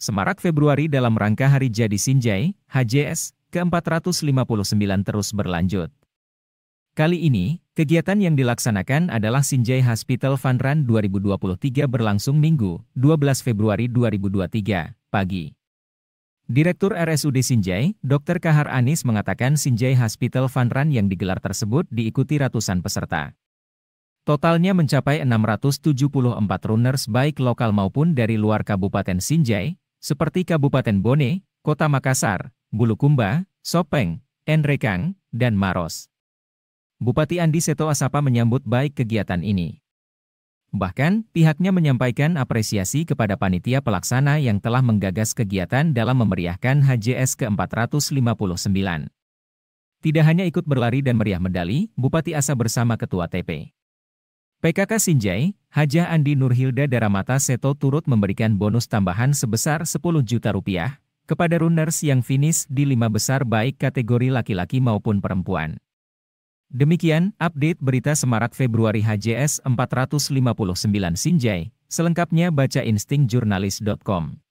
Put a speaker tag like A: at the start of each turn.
A: Semarak Februari dalam rangka Hari Jadi Sinjai, HJS, ke-459 terus berlanjut. Kali ini, kegiatan yang dilaksanakan adalah Sinjai Hospital Fun Run 2023 berlangsung Minggu, 12 Februari 2023, pagi. Direktur RSUD Sinjai, Dr. Kahar Anis mengatakan Sinjai Hospital Fun Run yang digelar tersebut diikuti ratusan peserta. Totalnya mencapai 674 runners baik lokal maupun dari luar Kabupaten Sinjai, seperti Kabupaten Bone, Kota Makassar, Bulukumba, Sopeng, Enrekang, dan Maros. Bupati Andi Seto Asapa menyambut baik kegiatan ini. Bahkan, pihaknya menyampaikan apresiasi kepada panitia pelaksana yang telah menggagas kegiatan dalam memeriahkan HJS ke-459. Tidak hanya ikut berlari dan meriah medali, Bupati Asa bersama Ketua TP. PKK Sinjai, Haja Andi Nurhilda Daramata Seto turut memberikan bonus tambahan sebesar 10 juta rupiah kepada runners yang finish di lima besar baik kategori laki-laki maupun perempuan. Demikian update berita Semarak Februari HJS 459 Sinjai. Selengkapnya baca instingjurnalis.com.